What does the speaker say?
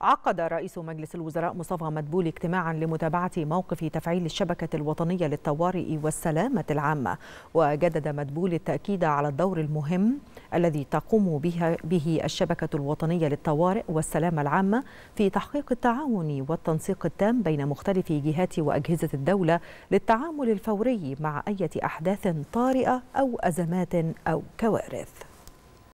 عقد رئيس مجلس الوزراء مصطفى مدبول اجتماعا لمتابعة موقف تفعيل الشبكة الوطنية للطوارئ والسلامة العامة وجدد مدبول التأكيد على الدور المهم الذي تقوم بها به الشبكة الوطنية للطوارئ والسلامة العامة في تحقيق التعاون والتنسيق التام بين مختلف جهات وأجهزة الدولة للتعامل الفوري مع أي أحداث طارئة أو أزمات أو كوارث